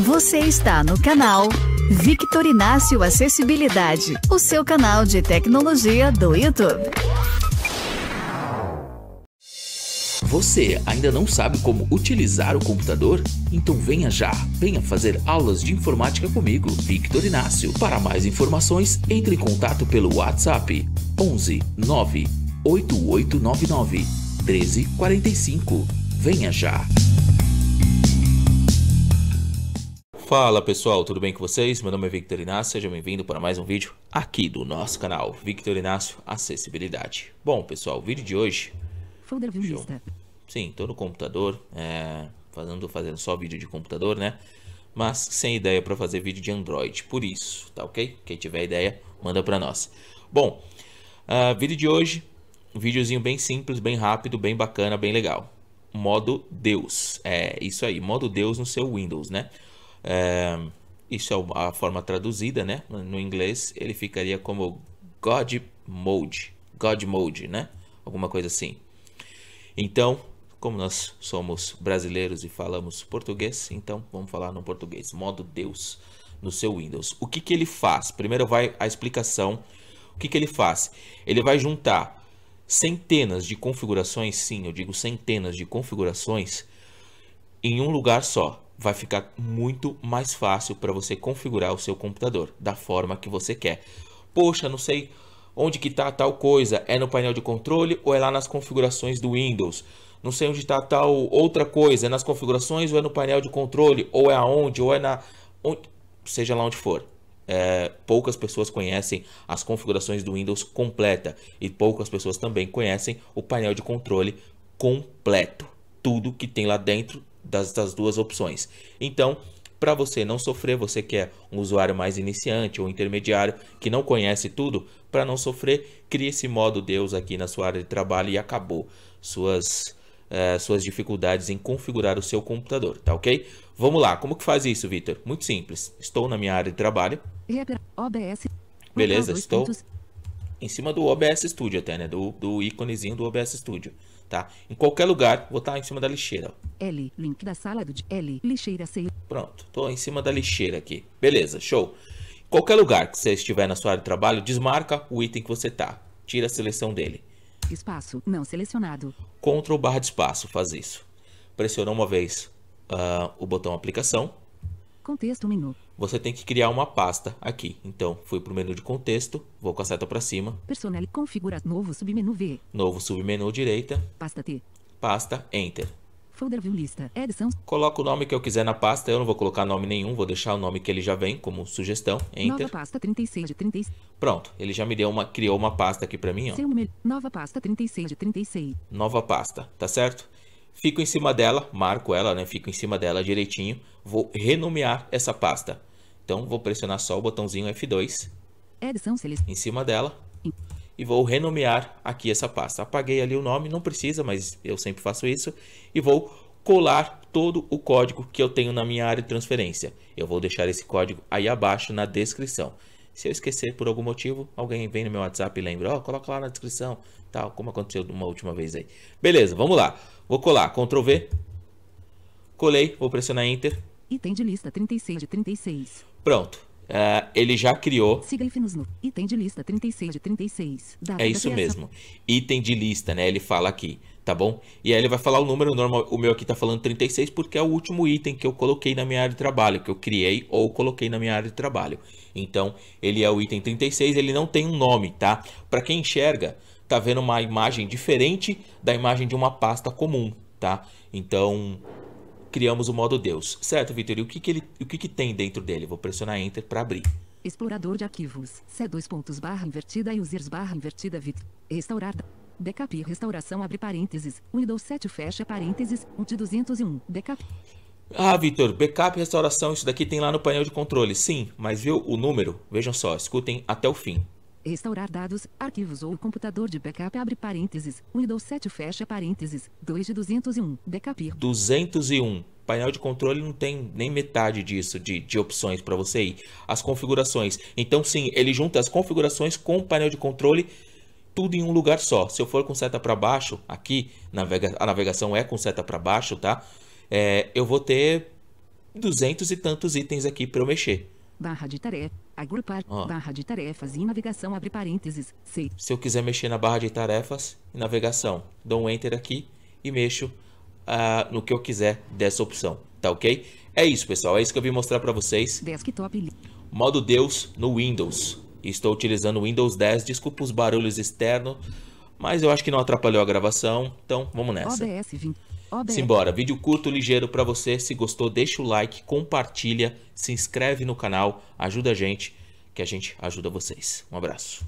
Você está no canal Victor Inácio Acessibilidade, o seu canal de tecnologia do YouTube. Você ainda não sabe como utilizar o computador? Então venha já, venha fazer aulas de informática comigo, Victor Inácio. Para mais informações, entre em contato pelo WhatsApp 11 9 8899 1345. Venha já! Fala pessoal, tudo bem com vocês? Meu nome é Victor Inácio, seja bem-vindo para mais um vídeo aqui do nosso canal Victor Inácio Acessibilidade. Bom pessoal, o vídeo de hoje... Folder view lista. Sim, tô no computador, é... fazendo, fazendo só vídeo de computador, né? Mas sem ideia para fazer vídeo de Android, por isso, tá ok? Quem tiver ideia, manda para nós. Bom, uh, vídeo de hoje, um videozinho bem simples, bem rápido, bem bacana, bem legal. Modo Deus, é isso aí, modo Deus no seu Windows, né? É, isso é a forma traduzida, né? No inglês ele ficaria como God Mode, God Mode, né? Alguma coisa assim. Então, como nós somos brasileiros e falamos português, então vamos falar no português, modo Deus no seu Windows. O que, que ele faz? Primeiro vai a explicação. O que, que ele faz? Ele vai juntar centenas de configurações, sim, eu digo centenas de configurações, em um lugar só vai ficar muito mais fácil para você configurar o seu computador da forma que você quer. Poxa, não sei onde que está tal coisa, é no painel de controle ou é lá nas configurações do Windows? Não sei onde está tal outra coisa, é nas configurações ou é no painel de controle, ou é aonde, ou é na... Onde, seja lá onde for. É, poucas pessoas conhecem as configurações do Windows completa e poucas pessoas também conhecem o painel de controle completo. Tudo que tem lá dentro das, das duas opções. Então, para você não sofrer, você que é um usuário mais iniciante ou intermediário que não conhece tudo, para não sofrer, crie esse modo Deus aqui na sua área de trabalho e acabou suas é, suas dificuldades em configurar o seu computador, tá ok? Vamos lá, como que faz isso, Vitor? Muito simples. Estou na minha área de trabalho. OBS. Beleza, estou em cima do OBS Studio até, né? Do, do íconezinho do OBS Studio tá? Em qualquer lugar, vou estar tá em cima da lixeira. L, link da sala do L, lixeira C. Pronto, tô em cima da lixeira aqui. Beleza, show. Em qualquer lugar que você estiver na sua área de trabalho, desmarca o item que você tá. Tira a seleção dele. Espaço não selecionado. Ctrl barra de espaço faz isso. Pressionou uma vez uh, o botão aplicação. Contexto menu você tem que criar uma pasta aqui. Então, fui para o menu de contexto, vou com a seta para cima. Personal Configura novo submenu V. Novo submenu direita. Pasta T. Pasta Enter. Folder view lista, edição. Coloco o nome que eu quiser na pasta, eu não vou colocar nome nenhum, vou deixar o nome que ele já vem como sugestão, enter. Nova pasta 36 de 36. Pronto, ele já me deu uma, criou uma pasta aqui para mim, ó. Seu, nova pasta 36 de 36. Nova pasta, tá certo? Fico em cima dela, marco ela, né? Fico em cima dela direitinho. Vou renomear essa pasta. Então vou pressionar só o botãozinho F2 Edição é, em cima dela e vou renomear aqui essa pasta. Apaguei ali o nome, não precisa, mas eu sempre faço isso. E vou colar todo o código que eu tenho na minha área de transferência. Eu vou deixar esse código aí abaixo na descrição. Se eu esquecer por algum motivo, alguém vem no meu WhatsApp e lembra, ó, oh, coloca lá na descrição, tal, como aconteceu uma última vez aí. Beleza, vamos lá. Vou colar, Ctrl V. Colei, vou pressionar Enter. Item de lista 36 de 36. Pronto. Uh, ele já criou. siga no item de lista 36 de 36. é isso mesmo. Item de lista, né? Ele fala aqui, tá bom? E aí ele vai falar o número normal. O meu aqui tá falando 36 porque é o último item que eu coloquei na minha área de trabalho, que eu criei ou coloquei na minha área de trabalho. Então, ele é o item 36, ele não tem um nome, tá? Para quem enxerga, tá vendo uma imagem diferente da imagem de uma pasta comum, tá? Então, criamos o modo Deus. Certo, Vitor? E o que, que ele, o que, que tem dentro dele? Vou pressionar Enter para abrir. Explorador de arquivos. C2 pontos barra invertida users barra invertida Vitor Restaurar. Backup e restauração abre parênteses. Windows 7 fecha parênteses. 1 de 201. Backup. Ah, Vitor, backup e restauração, isso daqui tem lá no painel de controle. Sim, mas viu o número? Vejam só, escutem até o fim restaurar dados, arquivos ou computador de backup abre parênteses, Windows 7 fecha parênteses, 2 de 201, backup. 201. Painel de controle não tem nem metade disso de, de opções para você ir. As configurações. Então sim, ele junta as configurações com o painel de controle tudo em um lugar só. Se eu for com seta para baixo, aqui navega a navegação é com seta para baixo, tá? É, eu vou ter duzentos e tantos itens aqui para eu mexer barra de tarefa, agrupar, barra de tarefas e navegação, abre parênteses, Se eu quiser mexer na barra de tarefas e navegação, dou um enter aqui e mexo uh, no que eu quiser dessa opção, tá ok? É isso, pessoal, é isso que eu vim mostrar para vocês. Desktop. Modo Deus no Windows. Estou utilizando o Windows 10, desculpa os barulhos externos mas eu acho que não atrapalhou a gravação, então vamos nessa. OBS 20. Simbora, vídeo curto, ligeiro para você. Se gostou, deixa o like, compartilha, se inscreve no canal, ajuda a gente, que a gente ajuda vocês. Um abraço.